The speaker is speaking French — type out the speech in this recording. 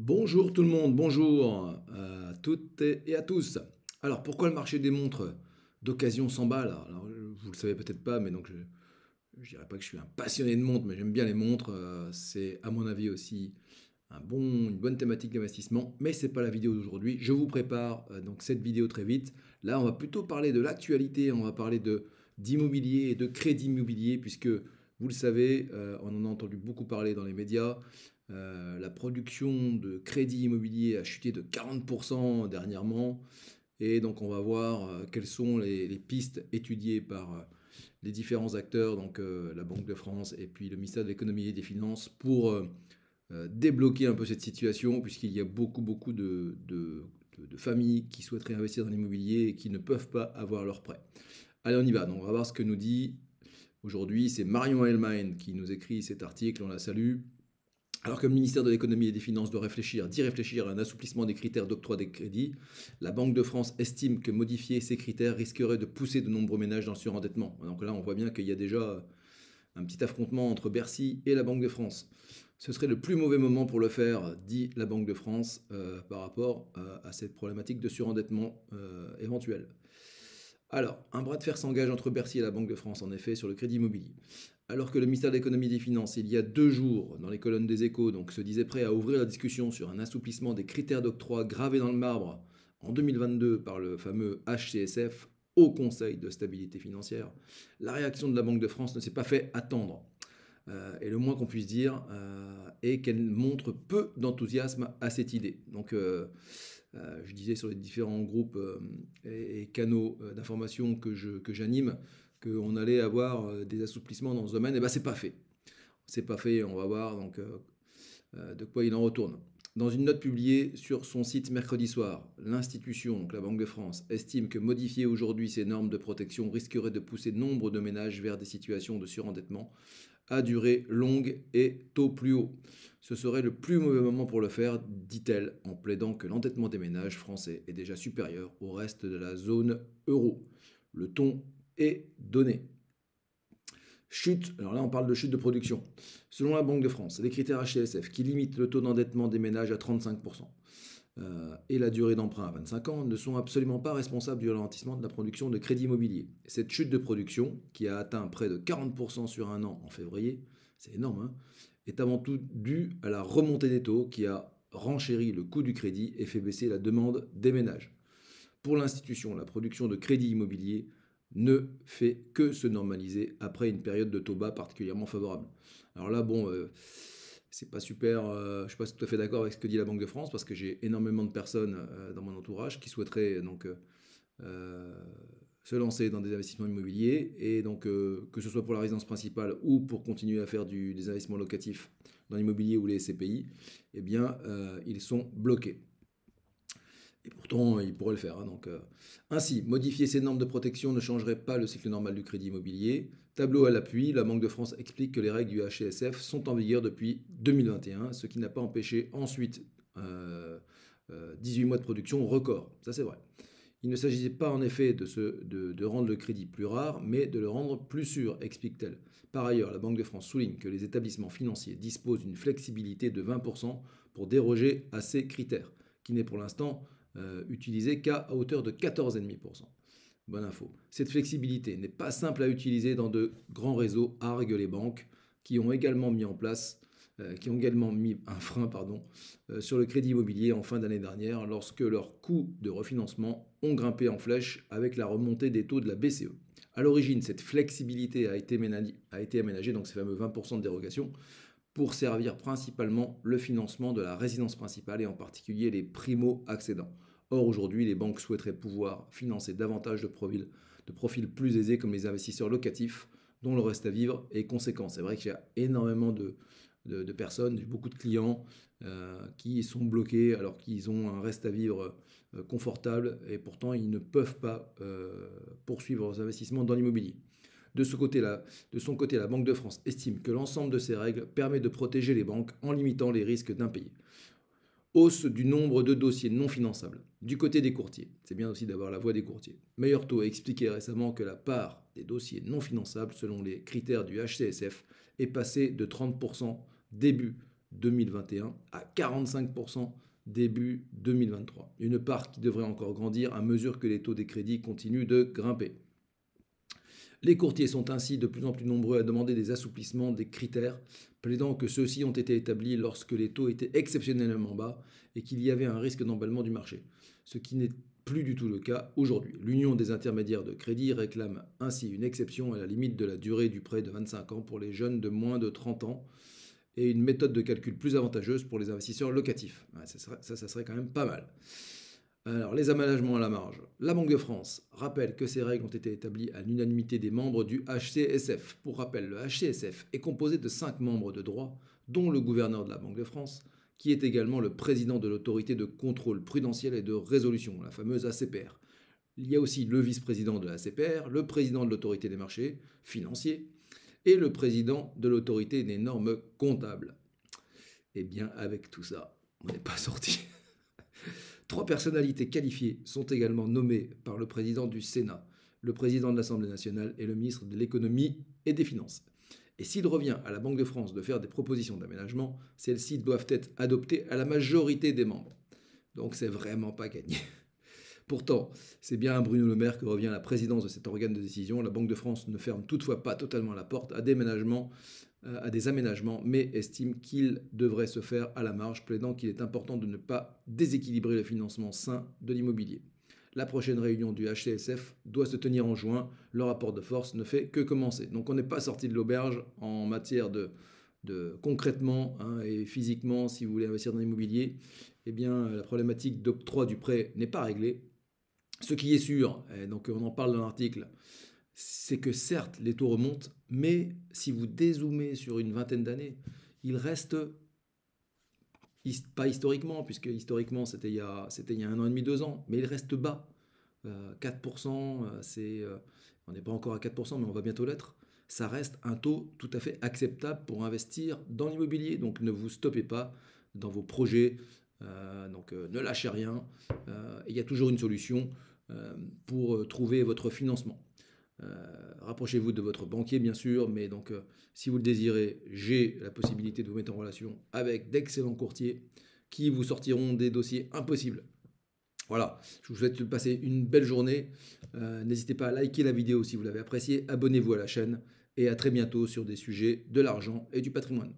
Bonjour tout le monde, bonjour euh, à toutes et à tous. Alors pourquoi le marché des montres d'occasion s'emballe Alors vous le savez peut-être pas, mais donc je ne dirais pas que je suis un passionné de montres, mais j'aime bien les montres. Euh, c'est à mon avis aussi un bon, une bonne thématique d'investissement, mais c'est pas la vidéo d'aujourd'hui. Je vous prépare euh, donc cette vidéo très vite. Là on va plutôt parler de l'actualité, on va parler de d'immobilier et de crédit immobilier puisque vous le savez, euh, on en a entendu beaucoup parler dans les médias. Euh, la production de crédit immobilier a chuté de 40% dernièrement. Et donc on va voir euh, quelles sont les, pistes étudiées par les différents acteurs, donc la Banque de France et puis le ministère de l'économie et des finances, pour débloquer un peu cette situation, puisqu'il y a beaucoup, beaucoup de, familles qui souhaiteraient investir dans l'immobilier et qui ne peuvent pas avoir leur prêt. Allez, on y va. Donc on va voir ce que nous dit Aujourd'hui, c'est Marion Hellmein qui nous écrit cet article, on la salue. Alors que le ministère de l'économie et des finances doit réfléchir, d'y réfléchir à un assouplissement des critères d'octroi des crédits, la Banque de France estime que modifier ces critères risquerait de pousser de nombreux ménages dans le surendettement. Donc là, on voit bien qu'il y a déjà un petit affrontement entre Bercy et la Banque de France. Ce serait le plus mauvais moment pour le faire, dit la Banque de France, euh, par rapport euh, à cette problématique de surendettement euh, éventuel. Alors, un bras de fer s'engage entre Bercy et la Banque de France, en effet, sur le crédit immobilier. Alors que le ministère de l'économie et des finances, il y a deux jours, dans les colonnes des échos, donc, se disait prêt à ouvrir la discussion sur un assouplissement des critères d'octroi gravés dans le marbre en 2022 par le fameux HCSF, au Conseil de stabilité financière, la réaction de la Banque de France ne s'est pas fait attendre. Euh, et le moins qu'on puisse dire euh, est qu'elle montre peu d'enthousiasme à cette idée. Donc, euh, je disais sur les différents groupes et, canaux d'information que, j'anime qu'on allait avoir des assouplissements dans ce domaine. Et eh bien, c'est pas fait. C'est pas fait, on va voir de quoi il en retourne. Dans une note publiée sur son site mercredi soir, l'institution, donc la Banque de France, estime que modifier aujourd'hui ses normes de protection risquerait de pousser nombre de ménages vers des situations de surendettement à durée longue et taux plus haut. Ce serait le plus mauvais moment pour le faire, dit-elle, en plaidant que l'endettement des ménages français est déjà supérieur au reste de la zone euro. Le ton est donné. Chute, alors là on parle de chute de production. Selon la Banque de France, les critères HCSF qui limitent le taux d'endettement des ménages à 35% euh, et la durée d'emprunt à 25 ans ne sont absolument pas responsables du ralentissement de la production de crédit immobilier. Cette chute de production, qui a atteint près de 40% sur un an en février, c'est énorme, hein, est avant tout due à la remontée des taux qui a renchéri le coût du crédit et fait baisser la demande des ménages. Pour l'institution, la production de crédit immobilier ne fait que se normaliser après une période de taux bas particulièrement favorable. Alors là, bon, euh, c'est pas super, euh, je suis pas tout à fait d'accord avec ce que dit la Banque de France parce que j'ai énormément de personnes euh, dans mon entourage qui souhaiteraient donc se lancer dans des investissements immobiliers et donc que ce soit pour la résidence principale ou pour continuer à faire du, des investissements locatifs dans l'immobilier ou les SCPI, eh bien ils sont bloqués. Et pourtant, il pourrait le faire. Hein, euh. Ainsi, modifier ces normes de protection ne changerait pas le cycle normal du crédit immobilier. Tableau à l'appui, la Banque de France explique que les règles du HCSF sont en vigueur depuis 2021, ce qui n'a pas empêché ensuite 18 euh, euh, mois de production record. Ça, c'est vrai. Il ne s'agissait pas en effet de, de, rendre le crédit plus rare, mais de le rendre plus sûr, explique-t-elle. Par ailleurs, la Banque de France souligne que les établissements financiers disposent d'une flexibilité de 20% pour déroger à ces critères, qui n'est pour l'instant euh, utilisé qu'à hauteur de 14,5%. Bonne info. Cette flexibilité n'est pas simple à utiliser dans de grands réseaux argue les banques qui ont également mis en place euh, qui ont également mis un frein pardon, euh, sur le crédit immobilier en fin d'année dernière lorsque leurs coûts de refinancement ont grimpé en flèche avec la remontée des taux de la BCE. À l'origine, cette flexibilité a été, a été aménagée, donc ces fameux 20% de dérogation, pour servir principalement le financement de la résidence principale et en particulier les primo-accédants. Or, aujourd'hui, les banques souhaiteraient pouvoir financer davantage de profils, de profils plus aisés comme les investisseurs locatifs dont le reste à vivre est conséquent. C'est vrai qu'il y a énormément de, personnes, beaucoup de clients euh, qui sont bloqués alors qu'ils ont un reste à vivre euh, confortable et pourtant ils ne peuvent pas euh, poursuivre leurs investissements dans l'immobilier. De, son côté, la Banque de France estime que l'ensemble de ces règles permet de protéger les banques en limitant les risques d'impayés. Hausse du nombre de dossiers non finançables. Du côté des courtiers, c'est bien aussi d'avoir la voix des courtiers. Meilleur taux a expliqué récemment que la part des dossiers non finançables, selon les critères du HCSF, est passée de 30% début 2021 à 45% début 2023. Une part qui devrait encore grandir à mesure que les taux des crédits continuent de grimper. Les courtiers sont ainsi de plus en plus nombreux à demander des assouplissements des critères, plaidant que ceux-ci ont été établis lorsque les taux étaient exceptionnellement bas et qu'il y avait un risque d'emballement du marché, ce qui n'est plus du tout le cas aujourd'hui. L'Union des intermédiaires de crédit réclame ainsi une exception à la limite de la durée du prêt de 25 ans pour les jeunes de moins de 30 ans et une méthode de calcul plus avantageuse pour les investisseurs locatifs. Ça, ça serait quand même pas mal. Alors, les aménagements à la marge. La Banque de France rappelle que ces règles ont été établies à l'unanimité des membres du HCSF. Pour rappel, le HCSF est composé de cinq membres de droit, dont le gouverneur de la Banque de France, qui est également le président de l'autorité de contrôle prudentiel et de résolution, la fameuse ACPR. Il y a aussi le vice-président de la le président de l'autorité des marchés financiers et le président de l'autorité des normes comptables. Eh bien, avec tout ça, on n'est pas sorti. Trois personnalités qualifiées sont également nommées par le président du Sénat, le président de l'Assemblée nationale et le ministre de l'économie et des finances. Et s'il revient à la Banque de France de faire des propositions d'aménagement, celles-ci doivent être adoptées à la majorité des membres. Donc c'est vraiment pas gagné. Pourtant, c'est bien à Bruno Le Maire que revient la présidence de cet organe de décision. La Banque de France ne ferme toutefois pas totalement la porte euh, à des, aménagements, mais estime qu'il devrait se faire à la marge, plaidant qu'il est important de ne pas déséquilibrer le financement sain de l'immobilier. La prochaine réunion du HCSF doit se tenir en juin. Le rapport de force ne fait que commencer. Donc on n'est pas sorti de l'auberge en matière de, de concrètement hein, et physiquement, si vous voulez investir dans l'immobilier, eh bien, la problématique d'octroi du prêt n'est pas réglée. Ce qui est sûr, et donc on en parle dans l'article, c'est que certes les taux remontent, mais si vous dézoomez sur une vingtaine d'années, il reste, pas historiquement, puisque historiquement c'était il, y a, un an et demi, deux ans, mais il reste bas. 4%, euh, euh, c'est, euh, on n'est pas encore à 4%, mais on va bientôt l'être. Ça reste un taux tout à fait acceptable pour investir dans l'immobilier. Donc ne vous stoppez pas dans vos projets euh, donc euh, ne lâchez rien. Euh, il y a toujours une solution pour trouver votre financement. rapprochez-vous de votre banquier, bien sûr, mais donc si vous le désirez, j'ai la possibilité de vous mettre en relation avec d'excellents courtiers qui vous sortiront des dossiers impossibles. Voilà, je vous souhaite de passer une belle journée. N'hésitez pas à liker la vidéo si vous l'avez appréciée, abonnez-vous à la chaîne et à très bientôt sur des sujets de l'argent et du patrimoine.